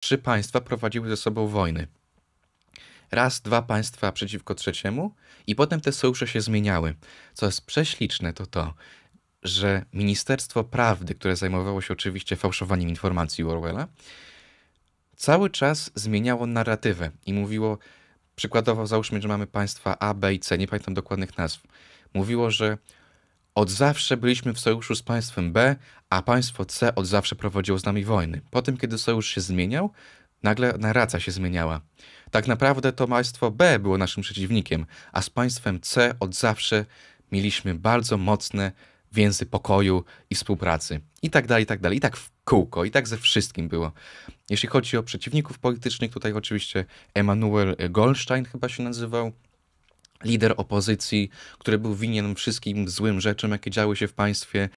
trzy państwa prowadziły ze sobą wojny. Raz, dwa państwa przeciwko trzeciemu, i potem te sojusze się zmieniały. Co jest prześliczne, to to, że Ministerstwo Prawdy, które zajmowało się oczywiście fałszowaniem informacji Orwella, cały czas zmieniało narratywę i mówiło, przykładowo załóżmy, że mamy państwa A, B i C, nie pamiętam dokładnych nazw, mówiło, że od zawsze byliśmy w sojuszu z państwem B, a państwo C od zawsze prowadziło z nami wojny. Po tym, kiedy sojusz się zmieniał, nagle narracja się zmieniała. Tak naprawdę to państwo B było naszym przeciwnikiem, a z państwem C od zawsze mieliśmy bardzo mocne więzy pokoju i współpracy. I tak dalej, i tak dalej. I tak w kółko, i tak ze wszystkim było. Jeśli chodzi o przeciwników politycznych, tutaj oczywiście Emanuel Goldstein chyba się nazywał, lider opozycji, który był winien wszystkim złym rzeczom, jakie działy się w państwie.